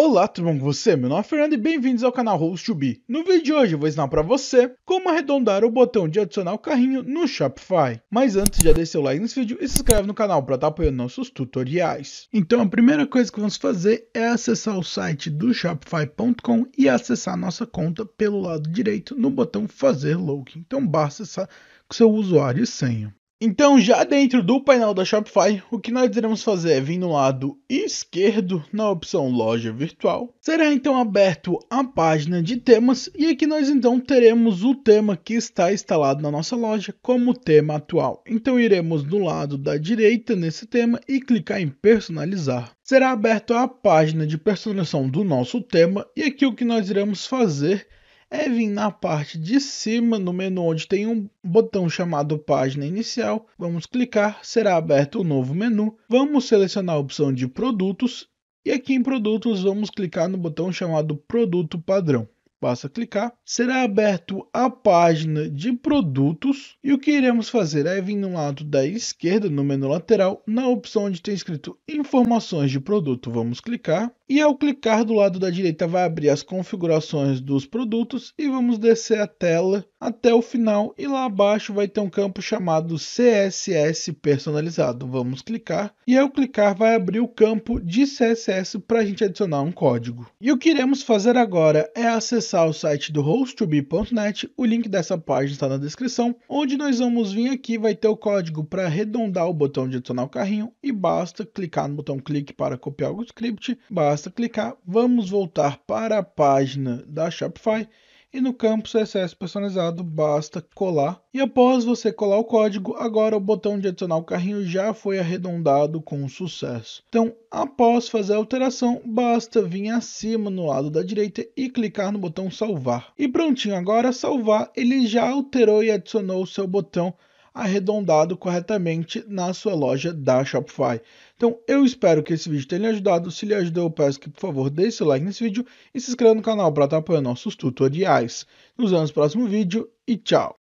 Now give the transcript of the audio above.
Olá, tudo bom com você? Meu nome é Fernando e bem-vindos ao canal Host to Be. No vídeo de hoje eu vou ensinar para você como arredondar o botão de adicionar o carrinho no Shopify. Mas antes, já deixa seu like nesse vídeo e se inscreve no canal para estar tá apoiando nossos tutoriais. Então a primeira coisa que vamos fazer é acessar o site do Shopify.com e acessar nossa conta pelo lado direito no botão fazer login. Então basta acessar com seu usuário e senha. Então, já dentro do painel da Shopify, o que nós iremos fazer é vir no lado esquerdo, na opção Loja Virtual. Será então aberto a página de temas e aqui nós então teremos o tema que está instalado na nossa loja como tema atual. Então, iremos do lado da direita nesse tema e clicar em Personalizar. Será aberto a página de personalização do nosso tema e aqui o que nós iremos fazer é vir na parte de cima no menu onde tem um botão chamado página inicial. Vamos clicar, será aberto um novo menu. Vamos selecionar a opção de produtos e aqui em produtos vamos clicar no botão chamado produto padrão. Basta clicar, será aberto a página de produtos e o que iremos fazer é vir no lado da esquerda, no menu lateral, na opção onde tem escrito informações de produto, vamos clicar e ao clicar do lado da direita vai abrir as configurações dos produtos e vamos descer a tela até o final e lá abaixo vai ter um campo chamado CSS personalizado. Vamos clicar e ao clicar vai abrir o campo de CSS para a gente adicionar um código. E o que iremos fazer agora é acessar o site do host2b.net, o link dessa página está na descrição, onde nós vamos vir aqui vai ter o código para arredondar o botão de adicionar o carrinho e basta clicar no botão clique para copiar o script, basta Basta clicar, vamos voltar para a página da Shopify e no campo CSS personalizado basta colar. E após você colar o código, agora o botão de adicionar o carrinho já foi arredondado com sucesso. Então, após fazer a alteração, basta vir acima no lado da direita e clicar no botão salvar. E prontinho, agora salvar, ele já alterou e adicionou o seu botão arredondado corretamente na sua loja da Shopify. Então, eu espero que esse vídeo tenha lhe ajudado. Se lhe ajudou, eu peço que, por favor, deixe seu like nesse vídeo e se inscreva no canal para estar apoiando nossos tutoriais. Nos vemos no próximo vídeo e tchau!